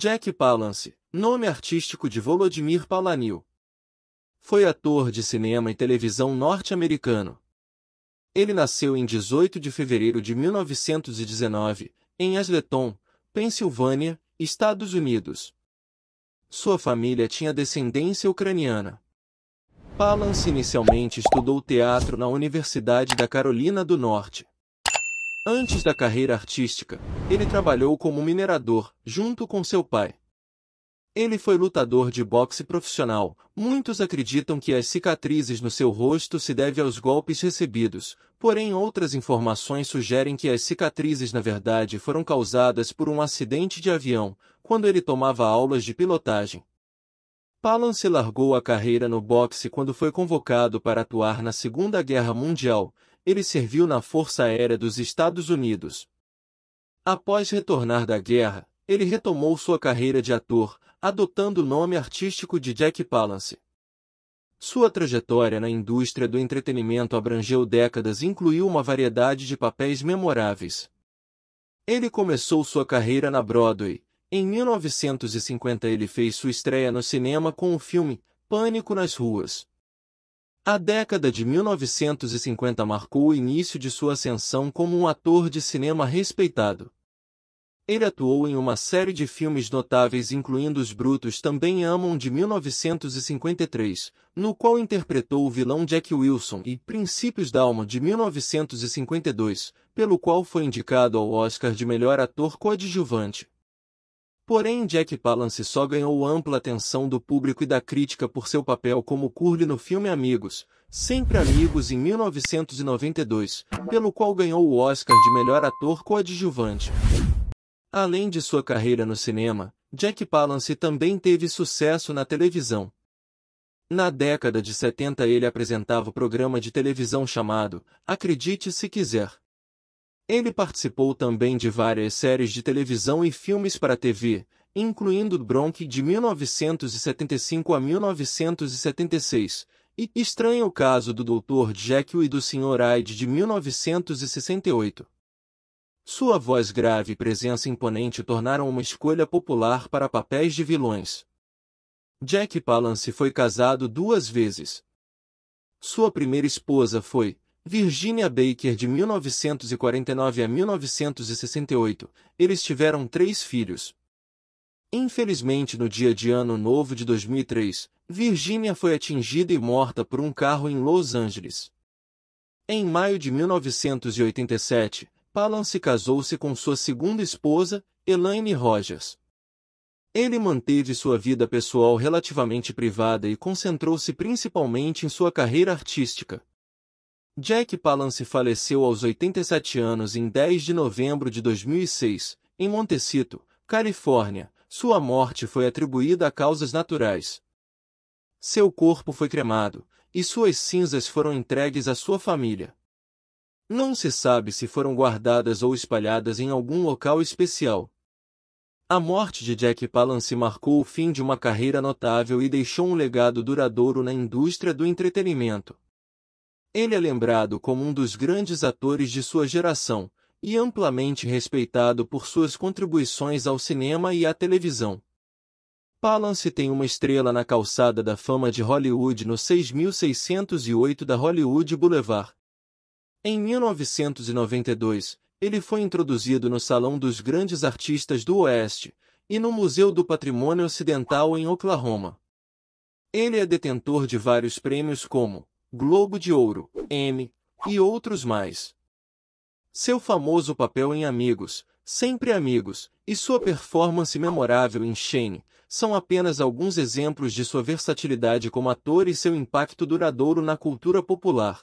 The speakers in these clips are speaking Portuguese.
Jack Palance, nome artístico de Volodymyr Palanil. Foi ator de cinema e televisão norte-americano. Ele nasceu em 18 de fevereiro de 1919, em Asleton, Pensilvânia, Estados Unidos. Sua família tinha descendência ucraniana. Palance inicialmente estudou teatro na Universidade da Carolina do Norte. Antes da carreira artística, ele trabalhou como minerador, junto com seu pai. Ele foi lutador de boxe profissional. Muitos acreditam que as cicatrizes no seu rosto se devem aos golpes recebidos, porém outras informações sugerem que as cicatrizes na verdade foram causadas por um acidente de avião, quando ele tomava aulas de pilotagem. Palan se largou a carreira no boxe quando foi convocado para atuar na Segunda Guerra Mundial, ele serviu na Força Aérea dos Estados Unidos. Após retornar da guerra, ele retomou sua carreira de ator, adotando o nome artístico de Jack Palance. Sua trajetória na indústria do entretenimento abrangeu décadas e incluiu uma variedade de papéis memoráveis. Ele começou sua carreira na Broadway. Em 1950 ele fez sua estreia no cinema com o filme Pânico nas Ruas. A década de 1950 marcou o início de sua ascensão como um ator de cinema respeitado. Ele atuou em uma série de filmes notáveis incluindo Os Brutos Também Amam de 1953, no qual interpretou o vilão Jack Wilson e Princípios da Alma de 1952, pelo qual foi indicado ao Oscar de Melhor Ator Coadjuvante. Porém Jack Palance só ganhou ampla atenção do público e da crítica por seu papel como Curly no filme Amigos, Sempre Amigos em 1992, pelo qual ganhou o Oscar de melhor ator coadjuvante. Além de sua carreira no cinema, Jack Palance também teve sucesso na televisão. Na década de 70 ele apresentava o programa de televisão chamado Acredite se quiser, ele participou também de várias séries de televisão e filmes para TV, incluindo Bronk de 1975 a 1976 e Estranho o Caso do Dr. Jekyll e do Sr. Hyde de 1968. Sua voz grave e presença imponente tornaram uma escolha popular para papéis de vilões. Jack Palance foi casado duas vezes. Sua primeira esposa foi, Virginia Baker de 1949 a 1968, eles tiveram três filhos. Infelizmente, no dia de Ano Novo de 2003, Virginia foi atingida e morta por um carro em Los Angeles. Em maio de 1987, Palin se casou-se com sua segunda esposa, Elaine Rogers. Ele manteve sua vida pessoal relativamente privada e concentrou-se principalmente em sua carreira artística. Jack Palance faleceu aos 87 anos em 10 de novembro de 2006, em Montecito, Califórnia. Sua morte foi atribuída a causas naturais. Seu corpo foi cremado, e suas cinzas foram entregues à sua família. Não se sabe se foram guardadas ou espalhadas em algum local especial. A morte de Jack Palance marcou o fim de uma carreira notável e deixou um legado duradouro na indústria do entretenimento. Ele é lembrado como um dos grandes atores de sua geração e amplamente respeitado por suas contribuições ao cinema e à televisão. Palance tem uma estrela na calçada da fama de Hollywood no 6608 da Hollywood Boulevard. Em 1992, ele foi introduzido no Salão dos Grandes Artistas do Oeste e no Museu do Patrimônio Ocidental em Oklahoma. Ele é detentor de vários prêmios como Globo de Ouro, M, e outros mais. Seu famoso papel em Amigos, Sempre Amigos, e sua performance memorável em Shane, são apenas alguns exemplos de sua versatilidade como ator e seu impacto duradouro na cultura popular.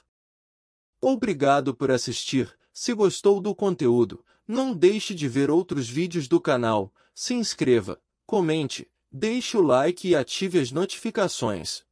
Obrigado por assistir. Se gostou do conteúdo, não deixe de ver outros vídeos do canal, se inscreva, comente, deixe o like e ative as notificações.